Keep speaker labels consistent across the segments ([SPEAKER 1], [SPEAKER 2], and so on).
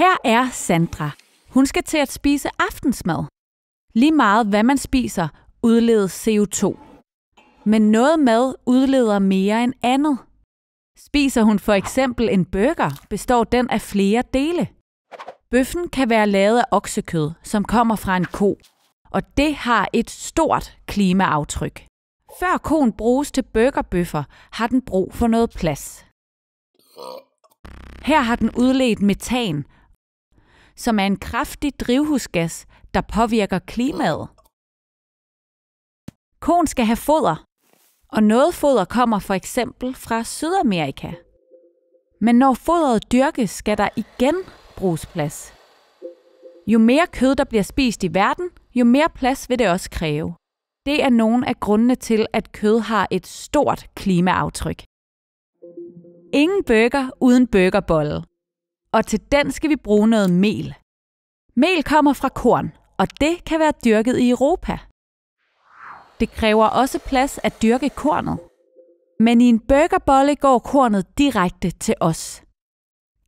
[SPEAKER 1] Her er Sandra. Hun skal til at spise aftensmad. Lige meget hvad man spiser, udledes CO2. Men noget mad udleder mere end andet. Spiser hun for eksempel en burger, består den af flere dele. Bøffen kan være lavet af oksekød, som kommer fra en ko, og det har et stort klimaaftryk. Før koen bruges til burgerbøffer, har den brug for noget plads. Her har den udledt metan, som er en kraftig drivhusgas, der påvirker klimaet. Koen skal have foder, og noget foder kommer for eksempel fra Sydamerika. Men når fodret dyrkes, skal der igen bruges plads. Jo mere kød, der bliver spist i verden, jo mere plads vil det også kræve. Det er nogle af grundene til, at kød har et stort klimaaftryk. Ingen burger uden burgerbolle og til den skal vi bruge noget mel. Mel kommer fra korn, og det kan være dyrket i Europa. Det kræver også plads at dyrke kornet. Men i en burgerbolle går kornet direkte til os.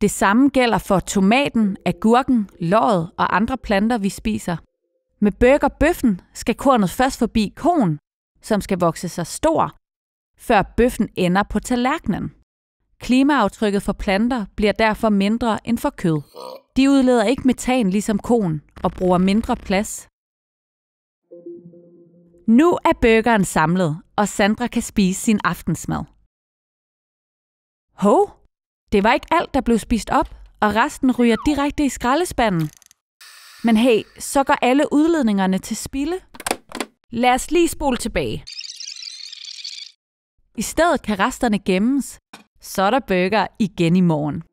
[SPEAKER 1] Det samme gælder for tomaten, agurken, løget og andre planter, vi spiser. Med burgerbøffen skal kornet først forbi konen, som skal vokse sig stor, før bøffen ender på tallerkenen. Klimaaftrykket for planter bliver derfor mindre end for kød. De udleder ikke metan ligesom konen og bruger mindre plads. Nu er burgeren samlet, og Sandra kan spise sin aftensmad. Hov, det var ikke alt, der blev spist op, og resten ryger direkte i skraldespanden. Men hey, så går alle udledningerne til spilde. Lad os lige spole tilbage. I stedet kan resterne gemmes, så er der burger igen i morgen.